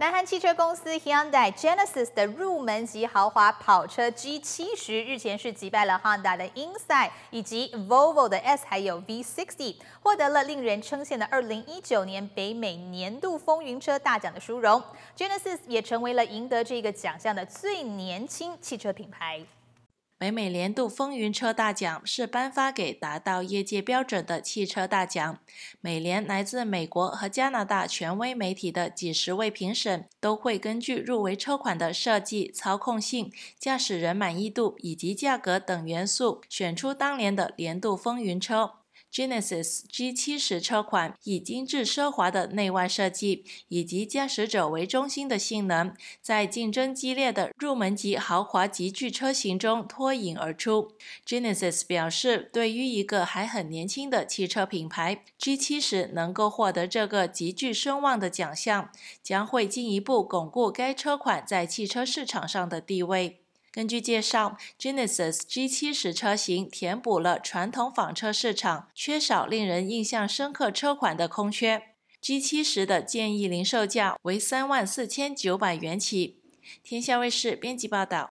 南韩汽车公司 Hyundai Genesis 的入门级豪华跑车 G 七十日前是击败了 Honda 的 i n s i d e 以及 Volvo 的 S 还有 V60，获得了令人称羡的2019年北美年度风云车大奖的殊荣。Genesis 也成为了赢得这个奖项的最年轻汽车品牌。北美年度风云车大奖是颁发给达到业界标准的汽车大奖。每年来自美国和加拿大权威媒体的几十位评审，都会根据入围车款的设计、操控性、驾驶人满意度以及价格等元素，选出当年的年度风云车。Genesis G70 车款以精致奢华的内外设计以及驾驶者为中心的性能，在竞争激烈的入门级豪华级具车型中脱颖而出。Genesis 表示，对于一个还很年轻的汽车品牌，G70 能够获得这个极具声望的奖项，将会进一步巩固该车款在汽车市场上的地位。根据介绍，Genesis G70 车型填补了传统纺车市场缺少令人印象深刻车款的空缺。G70 的建议零售价为三万四千九百元起。天下卫视编辑报道。